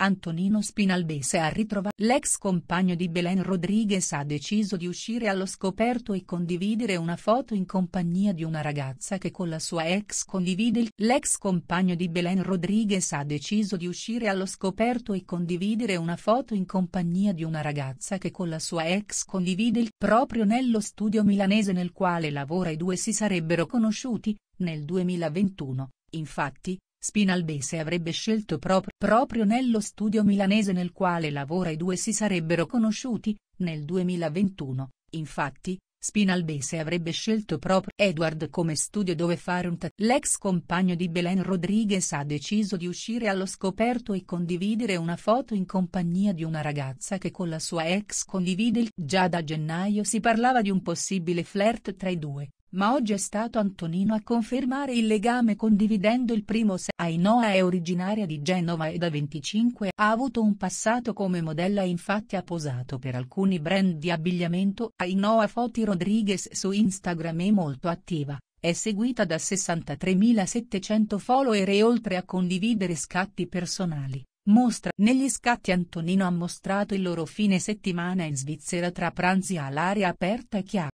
Antonino Spinalbese ha ritrovato l'ex compagno di Belen Rodriguez ha deciso di uscire allo scoperto e condividere una foto in compagnia di una ragazza che con la sua ex condivide il l'ex compagno di Belen Rodriguez ha deciso di uscire allo scoperto e condividere una foto in compagnia di una ragazza che con la sua ex condivide il proprio nello studio milanese nel quale lavora i due si sarebbero conosciuti nel 2021. Infatti, Spinalbese avrebbe scelto proprio, proprio nello studio milanese nel quale lavora i due si sarebbero conosciuti, nel 2021, infatti, Spinalbese avrebbe scelto proprio Edward come studio dove fare un tattoo. L'ex compagno di Belen Rodriguez ha deciso di uscire allo scoperto e condividere una foto in compagnia di una ragazza che con la sua ex condivide il... Già da gennaio si parlava di un possibile flirt tra i due, ma oggi è stato Antonino a confermare il legame condividendo il primo se Ainoa è originaria di Genova e da 25 ha avuto un passato come modella infatti ha posato per alcuni brand di abbigliamento Ainoa Foti Rodriguez su Instagram è molto attiva, è seguita da 63.700 follower e oltre a condividere scatti personali, mostra. Negli scatti Antonino ha mostrato il loro fine settimana in Svizzera tra pranzi all'aria aperta e chiara